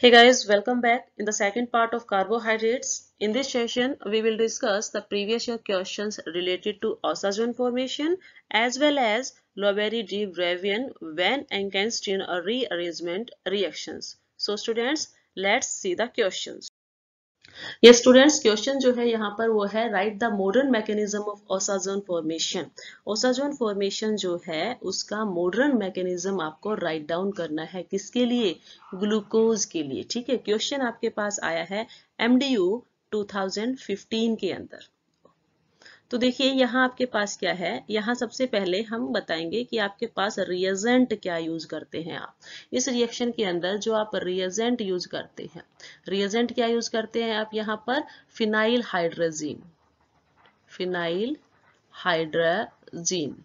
Hey guys, welcome back. In the second part of carbohydrates, in this session, we will discuss the previous year questions related to osazone formation as well as Lowberry G. Brevian, Van Ankenstein rearrangement reactions. So students, let's see the questions. ये students question जो है यहाँ पर वो है write the modern mechanism of osazone formation osazone formation जो है उसका मॉडर्न मैकेनिज्म आपको राइट डाउन करना है किसके लिए ग्लूकोज के लिए ठीक है क्वेश्चन आपके पास आया है एमडीयू 2015 के अंदर तो देखिए यहाँ आपके पास क्या है यहाँ सबसे पहले हम बताएंगे कि आपके पास रिएजेंट क्या यूज करते हैं आप इस रिएक्शन के अंदर जो आप रिएजेंट यूज करते हैं रिएजेंट क्या यूज करते हैं आप यहाँ पर phenyl hydrazine phenyl hydrazine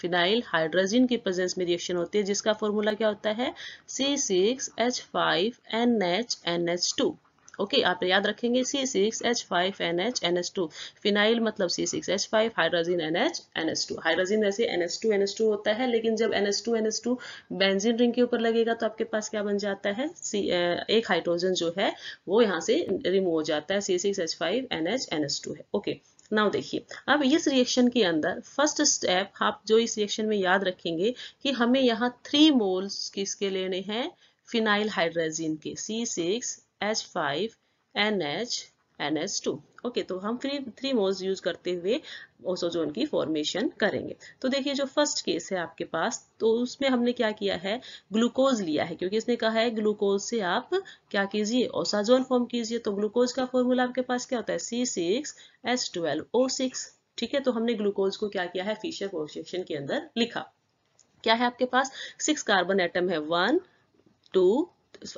phenyl hydrazine की प्रेजेंस में रिएक्शन होती है जिसका फॉर्मूला क्या होता है C six H five N H N H two okay आप याद रखेंगे C six H five N H N S two phenyl मतलब C six H five hydrazine N H N S two hydrazine वैसे N S two N S two होता है लेकिन जब N S two N S two benzene ring के ऊपर लगेगा तो आपके पास क्या बन जाता है सी एक हाइड्रोजन जो है वो यहाँ से रिमूव हो जाता है C six H five N H N S two है ओके okay. नाउ देखिए अब इस रिएक्शन के अंदर फर्स्ट स्टेप आप जो इस रिएक्शन में याद रखेंगे कि हमें यहाँ थ्री मोल्स किसके लेने हैं फिनाइल हाइड्रोजिन के C six H H five N N H two okay तो हम फ्री थ्री मोज यूज करते हुए ओसोजोन की फॉर्मेशन करेंगे तो देखिए जो फर्स्ट केस है आपके पास तो उसमें हमने क्या किया है ग्लूकोज लिया है क्योंकि इसने कहा है ग्लूकोज से आप क्या कीजिए ओसाजोन फॉर्म कीजिए तो ग्लूकोज का फॉर्मूला आपके पास क्या होता है C six S twelve O six ठीक है तो हमने ग्लूकोज को क्या किया है फिशर फॉर्मेशन के अंदर लिखा क्या है आपके पास सिक्स कार्बन एटम है वन टू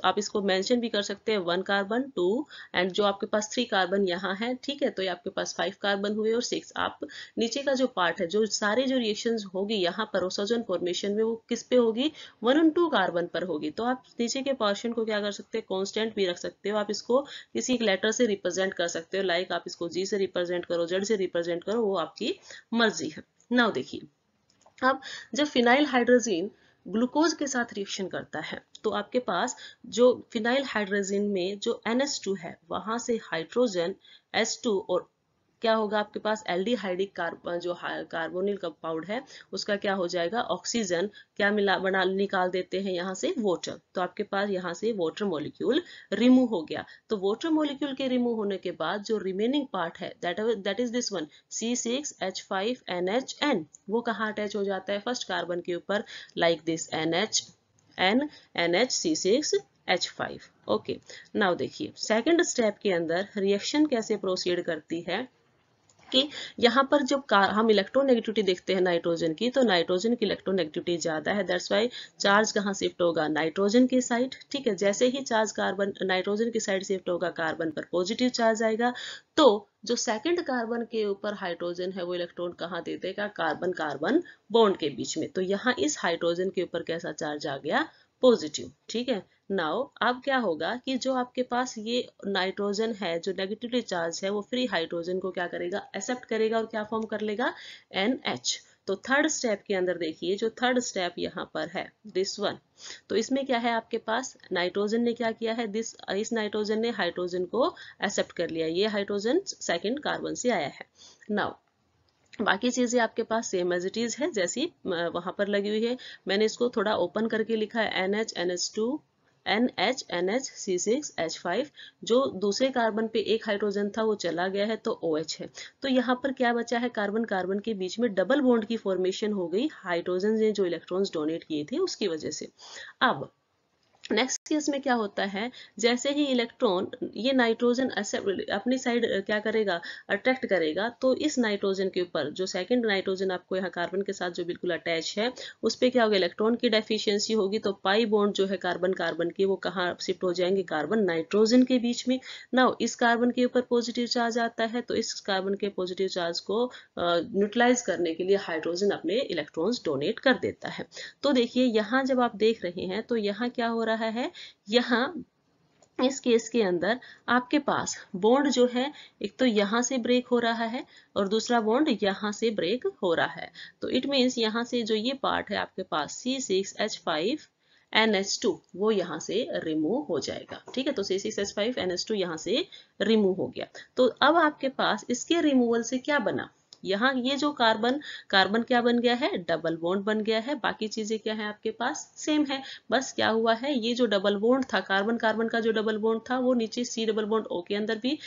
आप इसको मेंशन भी कर सकते हैं वन कार्बन टू एंड जो आपके पास थ्री कार्बन यहाँ है ठीक है तो ये आपके पास फाइव कार्बन हुए और सिक्स आप नीचे का जो पार्ट है जो सारे जो रिएक्शन होगी यहाँ ओसोजन फॉर्मेशन में वो किस पे होगी वन एंड टू कार्बन पर होगी तो आप नीचे के पोर्शन को क्या कर सकते हैं कॉन्स्टेंट भी रख सकते हो आप इसको किसी एक लेटर से रिप्रेजेंट कर सकते हो लाइक आप इसको जी से रिप्रेजेंट करो जेड से रिप्रेजेंट करो वो आपकी मर्जी है नाउ देखिए अब जब फिनाइल हाइड्रोजीन ग्लूकोज के साथ रिएक्शन करता है तो आपके पास जो फिनाइल हाइड्रोजन में जो टू है वहां से हाइड्रोजन टू और क्या होगा आपके पास हाइड्रिक कार्बन जो कार्बोनिल कंपाउंड है उसका क्या हो जाएगा ऑक्सीजन क्या मिला बना निकाल देते हैं यहाँ से वाटर तो आपके पास यहाँ से वाटर मॉलिक्यूल रिमूव हो गया तो वाटर मॉलिक्यूल के रिमूव होने के बाद जो रिमेनिंग पार्ट है that is this one C six H five N H N वो कहाँ अटैच हो जाता है फर्स्ट कार्बन के ऊपर like this N H N N H C six H five okay now देखिए सेकेंड स्टेप के अंदर रिएक्शन कैसे प्रोसीड करती है कि यहाँ पर जब हम इलेक्ट्रोनेगेटिविटी देखते हैं नाइट्रोजन की तो नाइट्रोजन की इलेक्ट्रोनेगेटिविटी ज्यादा है दैट्स वाई चार्ज कहाँ शिफ्ट होगा नाइट्रोजन की साइड ठीक है जैसे ही चार्ज कार्बन नाइट्रोजन की साइड शिफ्ट होगा कार्बन पर पॉजिटिव चार्ज आएगा तो जो सेकंड कार्बन के ऊपर हाइड्रोजन है वो इलेक्ट्रॉन कहाँ दे देगा कार्बन कार्बन बॉन्ड के बीच में तो यहाँ इस हाइड्रोजन के ऊपर कैसा चार्ज आ गया पॉजिटिव ठीक है नाउ अब क्या होगा कि जो आपके पास ये नाइट्रोजन है जो नेगेटिवली चार्ज है वो फ्री हाइड्रोजन को क्या करेगा एक्सेप्ट करेगा और क्या फॉर्म कर लेगा एन एच तो थर्ड स्टेप के अंदर देखिए जो थर्ड स्टेप यहाँ पर है दिस वन तो इसमें क्या है आपके पास नाइट्रोजन ने क्या किया है दिस इस नाइट्रोजन ने हाइड्रोजन को एक्सेप्ट कर लिया ये हाइड्रोजन सेकेंड कार्बन से आया है नाउ बाकी चीज़ें आपके पास सेम एज इट इज़ है जैसी वहाँ पर लगी हुई है मैंने इसको थोड़ा ओपन करके लिखा है N H N H two N H N H C six H five जो दूसरे कार्बन पे एक हाइड्रोजन था वो चला गया है तो ओ OH एच है तो यहाँ पर क्या बचा है कार्बन कार्बन के बीच में डबल बॉन्ड की फॉर्मेशन हो गई हाइड्रोजन ने जो इलेक्ट्रॉन्स डोनेट किए थे उसकी वजह से अब नेक्स्ट केस में क्या होता है जैसे ही इलेक्ट्रॉन ये नाइट्रोजन अपनी साइड क्या करेगा अट्रैक्ट करेगा तो इस नाइट्रोजन के ऊपर जो सेकंड नाइट्रोजन आपको यहाँ कार्बन के साथ जो बिल्कुल अटैच है उस पर क्या होगा इलेक्ट्रॉन की डेफिशिएंसी होगी तो पाई बॉन्ड जो है कार्बन कार्बन की वो कहाँ शिफ्ट हो जाएंगे कार्बन नाइट्रोजन के बीच में ना इस कार्बन के ऊपर पॉजिटिव चार्ज आता है तो इस कार्बन के पॉजिटिव चार्ज को न्यूट्रलाइज करने के लिए हाइड्रोजन अपने इलेक्ट्रॉन डोनेट कर देता है तो देखिए यहाँ जब आप देख रहे हैं तो यहाँ क्या हो रहा है रहा है यहाँ इस केस के अंदर आपके पास बॉन्ड जो है एक तो यहां से ब्रेक हो रहा है और दूसरा बॉन्ड यहां से ब्रेक हो रहा है तो इट मीन्स यहां से जो ये पार्ट है आपके पास C six H five N H two वो यहाँ से रिमूव हो जाएगा ठीक है तो C six H five N H two यहाँ से रिमूव हो गया तो अब आपके पास इसके रिमूवल से क्या बना यहाँ ये जो कार्बन कार्बन क्या बन गया है डबल बोन्ड बन गया है बाकी चीजें क्या है आपके पास सेम है बस क्या हुआ है ये जो डबल बोन्ड था कार्बन कार्बन का जो डबल बोन्ड था वो नीचे सी डबल बोन्ड ओ के अंदर भी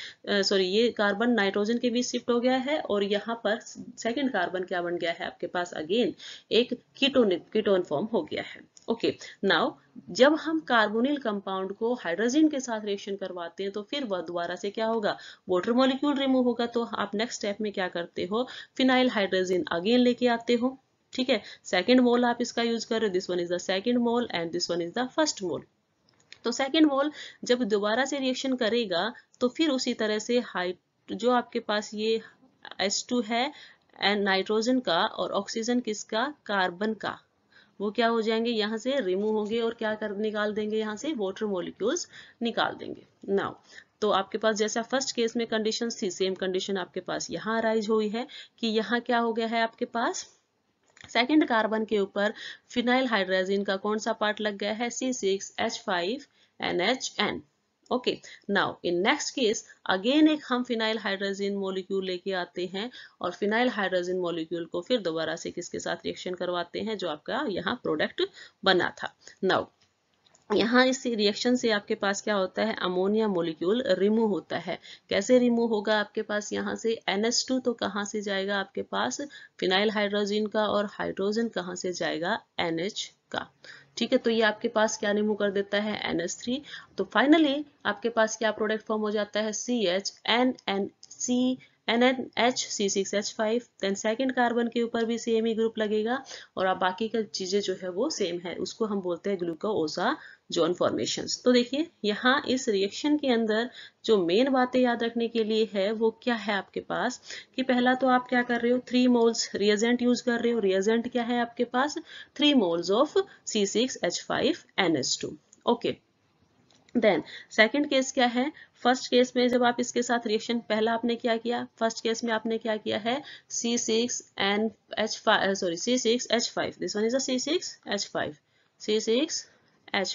सॉरी ये कार्बन नाइट्रोजन के बीच शिफ्ट हो गया है और यहाँ पर सेकेंड कार्बन क्या बन गया है आपके पास अगेन एक कीटोन कीटोन फॉर्म हो गया है ओके नाउ जब हम कार्बोनिल कंपाउंड को हाइड्रोजन के साथ रिएक्शन करवाते हैं तो फिर वह दोबारा से क्या होगा वाटर मॉलिक्यूल रिमूव होगा तो आप नेक्स्ट स्टेप में क्या करते हो फिनाइल हाइड्रोजन अगेन लेके आते हो ठीक है सेकेंड मोल आप इसका यूज कर रहे हो this one is the second mole and this one is the first mole तो सेकेंड मोल जब दोबारा से रिएक्शन करेगा तो फिर उसी तरह से हाइट जो आपके पास ये एस टू है एंड नाइट्रोजन का और ऑक्सीजन किसका कार्बन का वो क्या हो जाएंगे यहाँ से रिमूव होंगे और क्या कर निकाल देंगे यहाँ से वाटर मोलिक्यूल्स निकाल देंगे नाउ तो आपके पास जैसा फर्स्ट केस में कंडीशन थी सेम कंडीशन आपके पास यहाँ अराइज हुई है कि यहाँ क्या हो गया है आपके पास सेकेंड कार्बन के ऊपर फिनाइल हाइड्राजिन का कौन सा पार्ट लग गया है C six H five N H N okay now in next case again एक हम फिनाइल हाइड्रोजन मॉलिक्यूल लेके आते हैं और फिनाइल हाइड्रोजन मॉलिक्यूल को फिर दोबारा से किसके साथ रिएक्शन करवाते हैं जो आपका यहाँ प्रोडक्ट बना था नाउ यहाँ इस रिएक्शन से आपके पास क्या होता है अमोनिया मोलिक्यूल रिमूव होता है कैसे रिमूव होगा आपके पास यहाँ से टू तो कहाँ से जाएगा आपके पास फिनाइल हाइड्रोजन का और हाइड्रोजन कहाँ से जाएगा NH का ठीक है तो ये आपके पास क्या रिमूव कर देता है एन एस थ्री तो फाइनली आपके पास क्या प्रोडक्ट फॉर्म हो जाता है C H N N C N N H C six H five then second carbon के ऊपर भी सेम ही ग्रुप लगेगा और आप बाकी का चीज़ें जो है वो सेम है उसको हम बोलते हैं ग्लूकोओसा जोन फॉर्मेशन तो देखिए यहाँ इस रिएक्शन के अंदर जो मेन बातें याद रखने के लिए है वो क्या है आपके पास कि पहला तो आप क्या कर रहे हो थ्री मोल्स रिएजेंट यूज कर रहे हो रिएजेंट क्या है आपके पास three moles of C six H five N S two okay then second case क्या है फर्स्ट केस में जब आप इसके साथ रिएक्शन पहला आपने क्या किया फर्स्ट केस में आपने क्या किया है C six N H five sorry C six H five this one is C six H five C six H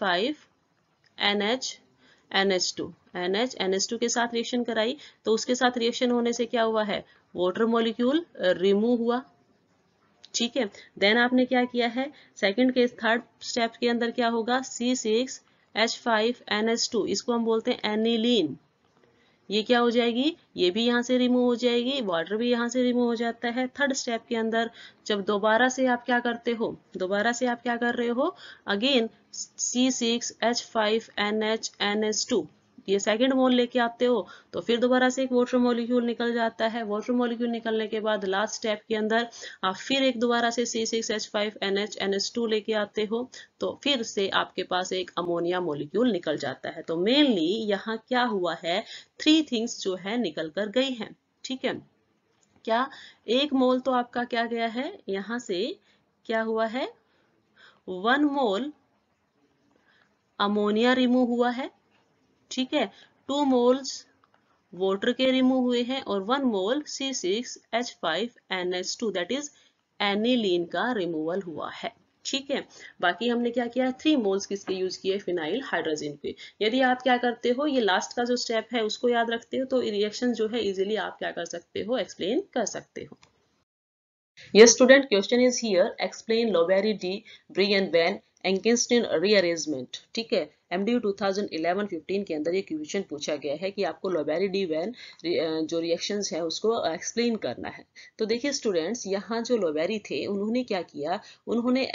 five H N N H two N H N H two के साथ reaction कराई तो उसके साथ reaction होने से क्या हुआ है वाटर मॉलिक्यूल रिमूव हुआ ठीक है देन आपने क्या किया है सेकेंड केस थर्ड स्टेप के अंदर क्या होगा C six H five N H two इसको हम बोलते हैं एनिलीन ये क्या हो जाएगी ये भी यहाँ से रिमूव हो जाएगी वाटर भी यहाँ से रिमूव हो जाता है थर्ड स्टेप के अंदर जब दोबारा से आप क्या करते हो दोबारा से आप क्या कर रहे हो again C six H five N H N H two होती है सेकेंड मोल लेके आते हो तो फिर दोबारा से एक वाटर मोलिक्यूल निकल जाता है वाटर मोलिक्यूल निकलने के बाद लास्ट स्टेप के अंदर आप फिर एक दोबारा से C six H five N H N H two लेके आते हो तो फिर से आपके पास एक अमोनिया मोलिक्यूल निकल जाता है तो मेनली यहाँ क्या हुआ है थ्री थिंग्स जो है निकल कर गई है ठीक है क्या एक मोल तो आपका क्या गया है यहां से क्या हुआ है वन मोल अमोनिया रिमूव हुआ है ठीक है टू मोल्स वॉटर के रिमूव हुए हैं और one mole C six H five N H two that is aniline का रिमूवल हुआ है ठीक है बाकी हमने क्या किया थ्री मोल्स किसके यूज किए फिनाइल हाइड्रोजन के यदि आप क्या करते हो ये लास्ट का जो स्टेप है उसको याद रखते हो तो रिएक्शन जो है इजिली आप क्या कर सकते हो एक्सप्लेन कर सकते हो ये student question is here explain Lobry de Bruyn and van Ekenstein rearrangement ठीक है एम डी टू के अंदर ये क्वेश्चन पूछा गया है कि आपको लोबेरी डी वैन जो रिएक्शन है उसको एक्सप्लेन करना है तो देखिए स्टूडेंट्स यहाँ जो लोबेरी थे उन्होंने क्या किया उन्होंने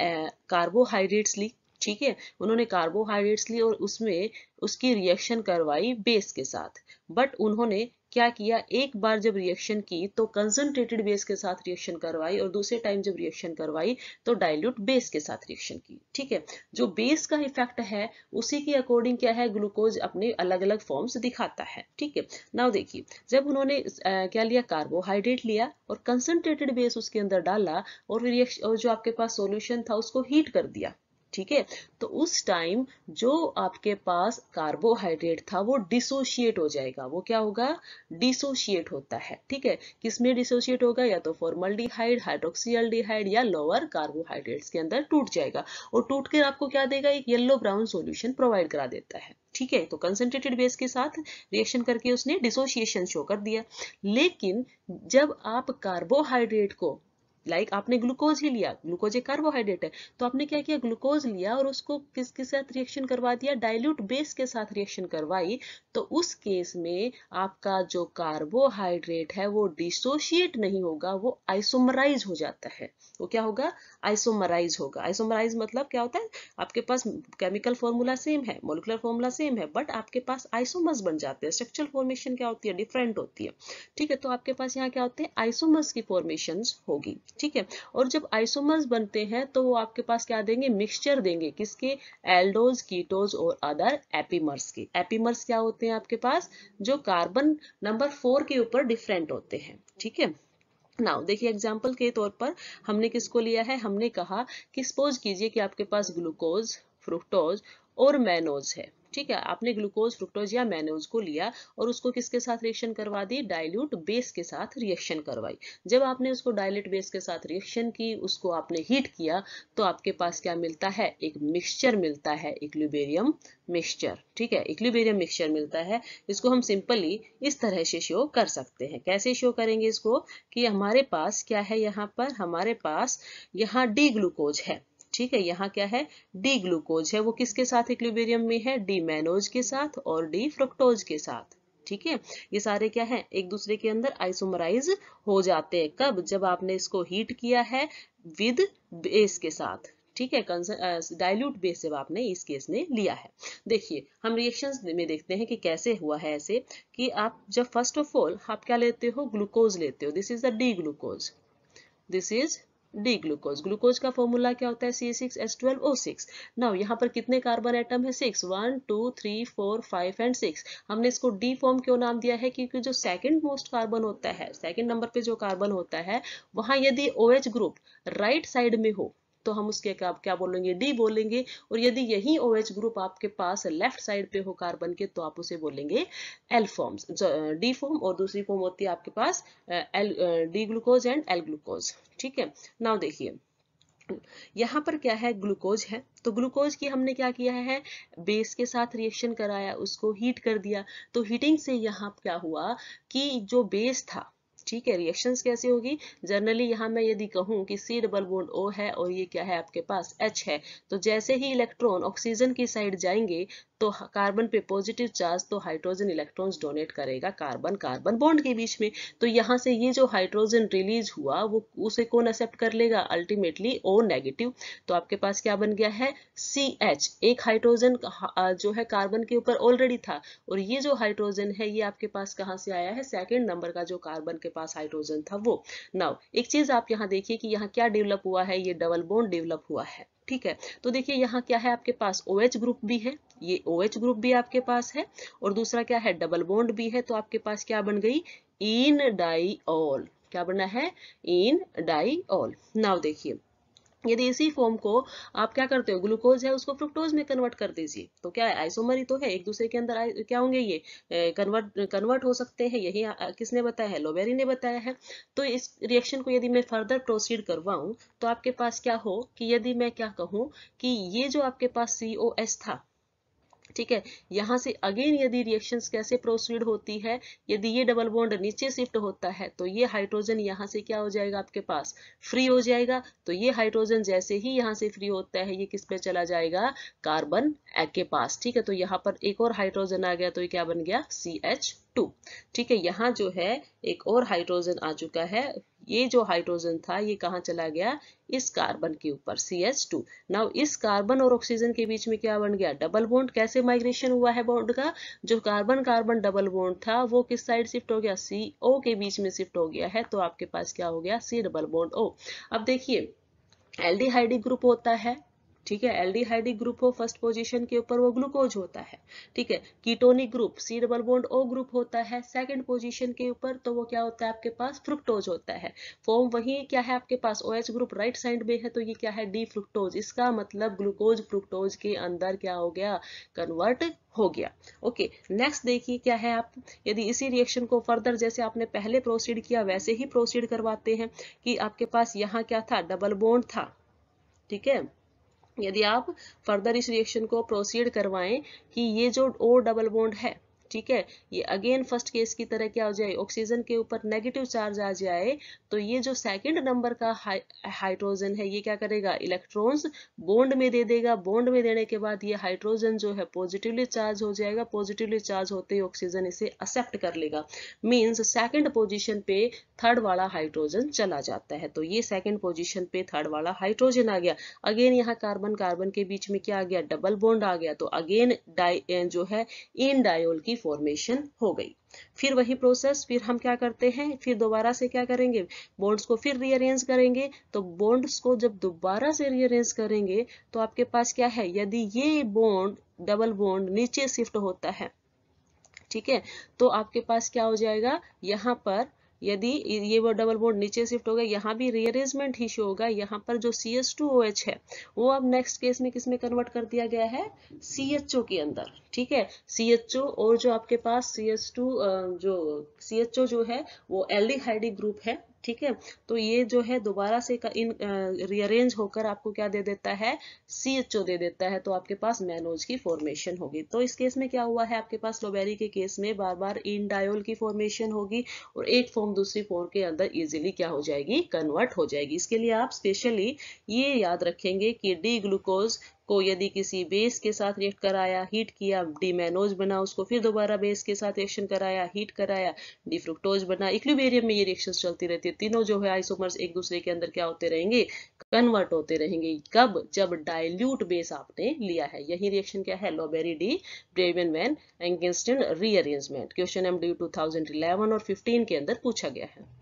कार्बोहाइड्रेट्स ली ठीक है उन्होंने कार्बोहाइड्रेट्स ली और उसमें उसकी रिएक्शन करवाई बेस के साथ बट उन्होंने क्या किया एक बार जब रिएक्शन की तो कंसनट्रेटेड बेस के साथ रिएक्शन करवाई और दूसरे टाइम जब रिएक्शन करवाई तो डाइल्यूट बेस के साथ रिएक्शन की ठीक है जो बेस का इफेक्ट है उसी के अकॉर्डिंग क्या है ग्लूकोज अपने अलग अलग फॉर्म्स दिखाता है ठीक है नाउ देखिए जब उन्होंने क्या लिया कार्बोहाइड्रेट लिया और कंसनट्रेटेड बेस उसके अंदर डाला और रिएक्शन और जो आपके पास सोल्यूशन था उसको हीट कर दिया ठीक है तो उस टाइम जो आपके पास कार्बोहाइड्रेट था वो डिसोशिएट हो जाएगा वो क्या होगा डिसोशिएट होता है ठीक है किसमें डिसोशिएट होगा या तो फॉर्मलडिहाइड हाइड्रोक्सील्डिहाइड या लोअर कार्बोहाइड्रेट्स के अंदर टूट जाएगा और टूट कर आपको क्या देगा एक येल्लो ब्राउन सोल्यूशन प्रोवाइड करा देता है ठीक है तो कंसेंट्रेटेड बेस के साथ रिएक्शन करके उसने डिसोशिएशन शो कर दिया लेकिन जब आप कार्बोहाइड्रेट को लाइक like आपने ग्लूकोज ही लिया ग्लूकोज एक कार्बोहाइड्रेट है तो आपने क्या किया ग्लूकोज लिया और उसको किस के साथ रिएक्शन करवा दिया डाइल्यूट बेस के साथ रिएक्शन करवाई तो उस केस में आपका जो कार्बोहाइड्रेट है वो डिसोशिएट नहीं होगा वो आइसोमराइज हो जाता है वो क्या होगा आइसोमराइज होगा आइसोमराइज मतलब क्या होता है आपके पास केमिकल फॉर्मूला सेम है मोलिकुलर फॉर्मूला सेम है बट आपके पास आइसोमस बन जाते हैं स्ट्रक्चरल फॉर्मेशन क्या होती है डिफरेंट होती है ठीक है तो आपके पास यहाँ क्या होते हैं आइसोमस की फॉर्मेशन होगी ठीक है और जब आइसोमर्स बनते हैं तो वो आपके पास क्या देंगे मिक्सचर देंगे किसके एल्डोज कीटोज और अदर एपीमर्स के एपीमर्स क्या होते हैं आपके पास जो कार्बन नंबर फोर के ऊपर डिफरेंट होते हैं ठीक है नाउ देखिए एग्जाम्पल के तौर पर हमने किसको लिया है हमने कहा कि सपोज कीजिए कि आपके पास ग्लूकोज फ्रुक्टोज और मैनोज है ठीक है आपने ग्लूकोज फ्रुक्टोज या मैनोज को लिया और उसको किसके साथ रिएक्शन करवा दी डाइल्यूट बेस के साथ रिएक्शन करवाई जब आपने उसको डायल्यूट बेस के साथ रिएक्शन की उसको आपने हीट किया तो आपके पास क्या मिलता है एक मिक्सचर मिलता है इक्लिबेरियम मिक्सचर ठीक है इक्लिबेरियम मिक्सचर मिलता है इसको हम सिंपली इस तरह से शो कर सकते हैं कैसे शो करेंगे इसको कि हमारे पास क्या है यहाँ पर हमारे पास यहाँ डी ग्लूकोज है ठीक है यहाँ क्या है डी ग्लूकोज है वो किसके साथ इक्लिबेरियम में है डी मैनोज के साथ और डी फ्रुक्टोज के साथ ठीक है ये सारे क्या है एक दूसरे के अंदर आइसोमराइज हो जाते हैं कब जब आपने इसको हीट किया है विद बेस के साथ ठीक है डाइल्यूट बेस जब आपने इस केस में लिया है देखिए हम रिएक्शंस में देखते हैं कि कैसे हुआ है ऐसे कि आप जब फर्स्ट ऑफ ऑल आप क्या लेते हो ग्लूकोज लेते हो this is the D glucose this is D glucose glucose का फॉर्मूला क्या होता है C six S twelve O six now यहाँ पर कितने कार्बन एटम है six one two three four five and six हमने इसको डी फॉर्म क्यों नाम दिया है क्योंकि जो सेकंड मोस्ट कार्बन होता है सेकंड नंबर पे जो कार्बन होता है वहां यदि O H group right side में हो तो हम उसके क्या, क्या बोलेंगे डी बोलेंगे और यदि यही ओ OH ग्रुप आपके पास लेफ्ट साइड पे हो कार्बन के तो आप उसे बोलेंगे एल फॉर्म डी फॉर्म और दूसरी फॉर्म होती है आपके पास L D glucose and L glucose ठीक है नाउ देखिए यहाँ पर क्या है ग्लूकोज है तो ग्लूकोज की हमने क्या किया है बेस के साथ रिएक्शन कराया उसको हीट कर दिया तो हीटिंग से यहाँ क्या हुआ कि जो बेस था ठीक है रिएक्शंस कैसी होगी जनरली यहाँ मैं यदि कहूँ कि सी डबल बोन्ड ओ है और ये क्या है आपके पास एच है तो जैसे ही इलेक्ट्रॉन ऑक्सीजन की साइड जाएंगे तो कार्बन पे पॉजिटिव चार्ज तो हाइड्रोजन इलेक्ट्रॉन्स डोनेट करेगा कार्बन कार्बन बॉन्ड के बीच में तो यहाँ से ये जो हाइड्रोजन रिलीज हुआ वो उसे कौन एक्सेप्ट कर लेगा अल्टीमेटली ओ नेगेटिव तो आपके पास क्या बन गया है सी एच एक हाइड्रोजन जो है कार्बन के ऊपर ऑलरेडी था और ये जो हाइड्रोजन है ये आपके पास कहाँ से आया है सेकेंड नंबर का जो कार्बन के पास हाइड्रोजन था वो नाउ एक चीज आप यहाँ देखिए कि यहाँ क्या डेवलप हुआ है ये डबल बोन डेवलप हुआ है ठीक है तो देखिए यहाँ क्या है आपके पास ओ OH ग्रुप भी है ये ओ OH ग्रुप भी आपके पास है और दूसरा क्या है डबल बोन्ड भी है तो आपके पास क्या बन गई इन डाई क्या बना है इन डाई ऑल नाव देखिए यदि इसी फॉर्म को आप क्या करते हो ग्लूकोज है उसको फ्रुक्टोज में कन्वर्ट कर दीजिए तो क्या है आइसोमर ही तो है एक दूसरे के अंदर क्या होंगे ये कन्वर्ट कन्वर्ट हो सकते हैं यही किसने बताया है लोबेरी ने बताया है तो इस रिएक्शन को यदि मैं फर्दर प्रोसीड करवाऊं तो आपके पास क्या हो कि यदि मैं क्या कहूँ कि ये जो आपके पास सी था ठीक है यहाँ से अगेन यदि रिएक्शंस कैसे प्रोसीड होती है यदि ये डबल बॉन्ड नीचे शिफ्ट होता है तो ये हाइड्रोजन यहाँ से क्या हो जाएगा आपके पास फ्री हो जाएगा तो ये हाइड्रोजन जैसे ही यहाँ से फ्री होता है ये किस पे चला जाएगा कार्बन के पास ठीक है तो यहाँ पर एक और हाइड्रोजन आ गया तो ये क्या बन गया सी एच टू ठीक है यहाँ जो है एक और हाइड्रोजन आ चुका है ये जो हाइड्रोजन था ये कहाँ चला गया इस कार्बन के ऊपर सी एच टू नाउ इस कार्बन और ऑक्सीजन के बीच में क्या बन गया डबल बोन्ड कैसे माइग्रेशन हुआ है बॉन्ड का जो कार्बन कार्बन डबल बोन्ड था वो किस साइड शिफ्ट हो गया सी ओ के बीच में शिफ्ट हो गया है तो आपके पास क्या हो गया सी डबल बोन्ड ओ अब देखिए एल्डिहाइडिक ग्रुप होता है ठीक है एल्डिहाइडिक ग्रुप हो फर्स्ट पोजीशन के ऊपर वो ग्लूकोज होता है ठीक है ketonic group C double bond O group होता है सेकंड पोजीशन के ऊपर तो वो क्या होता है आपके पास फ्रुक्टोज होता है फॉर्म वही क्या है आपके पास ओएच ग्रुप राइट साइड में है तो ये क्या है डी फ्रुक्टोज इसका मतलब ग्लूकोज फ्रुक्टोज के अंदर क्या हो गया कन्वर्ट हो गया ओके नेक्स्ट देखिए क्या है आप यदि इसी रिएक्शन को फर्दर जैसे आपने पहले प्रोसीड किया वैसे ही प्रोसीड करवाते हैं कि आपके पास यहाँ क्या था डबल बोन्ड था ठीक है यदि आप फर्दर इस रिएक्शन को प्रोसीड करवाएं कि ये जो ओ डबल बॉन्ड है ठीक है ये अगेन फर्स्ट केस की तरह क्या हो जाए ऑक्सीजन के ऊपर नेगेटिव चार्ज आ जाए तो ये जो सेकंड नंबर का हाइड्रोजन है ये क्या करेगा इलेक्ट्रॉन्स बॉन्ड में दे देगा बॉन्ड में देने के बाद ये हाइड्रोजन जो है पॉजिटिवली चार्ज हो जाएगा पॉजिटिवली चार्ज होते ही ऑक्सीजन इसे एक्सेप्ट कर लेगा मीन्स सेकेंड पोजिशन पे थर्ड वाला हाइड्रोजन चला जाता है तो ये सेकेंड पोजिशन पे थर्ड वाला हाइड्रोजन आ गया अगेन यहाँ कार्बन कार्बन के बीच में क्या आ गया डबल बॉन्ड आ गया तो अगेन जो है इन डायोल की फॉर्मेशन हो गई फिर वही प्रोसेस फिर हम क्या करते हैं फिर दोबारा से क्या करेंगे बॉन्ड्स को फिर रीअरेंज करेंगे तो बॉन्ड्स को जब दोबारा से रीअरेंज करेंगे तो आपके पास क्या है यदि ये बॉन्ड डबल बॉन्ड नीचे शिफ्ट होता है ठीक है तो आपके पास क्या हो जाएगा यहां पर यदि ये वो डबल बोर्ड नीचे शिफ्ट हो गया यहाँ भी रीअरेंजमेंट ही शो होगा यहाँ पर जो C S two O H है वो अब नेक्स्ट केस में किसमें कन्वर्ट कर दिया गया है सी एच ओ के अंदर ठीक है सी एच ओ और जो आपके पास सी एस टू जो सी एच ओ जो है वो एल्डिहाइडी ग्रुप है ठीक है तो ये जो है दोबारा से इन रिअरेंज होकर आपको क्या दे देता है सी एच ओ दे देता है तो आपके पास मैनोज की फॉर्मेशन होगी तो इस केस में क्या हुआ है आपके पास लोबेरी के केस में बार बार इन डायोल की फॉर्मेशन होगी और एक फॉर्म दूसरी फॉर्म के अंदर इजिली क्या हो जाएगी कन्वर्ट हो जाएगी इसके लिए आप स्पेशली ये याद रखेंगे कि डी ग्लूकोज को यदि किसी बेस के साथ रिएक्ट कराया हीट किया डीमेनोज बना उसको फिर दोबारा बेस के साथ रिएक्शन कराया हीट कराया डिफ्रुक्टोज बना इक्विबेरियम में ये रिएक्शन चलती रहती है तीनों जो है आइसोमर्स एक दूसरे के अंदर क्या होते रहेंगे कन्वर्ट होते रहेंगे कब जब डायल्यूट बेस आपने लिया है यही रिएक्शन क्या है Lobry de Bruyn van Ekenstein rearrangement question M D 2011 और फिफ्टीन के अंदर पूछा गया है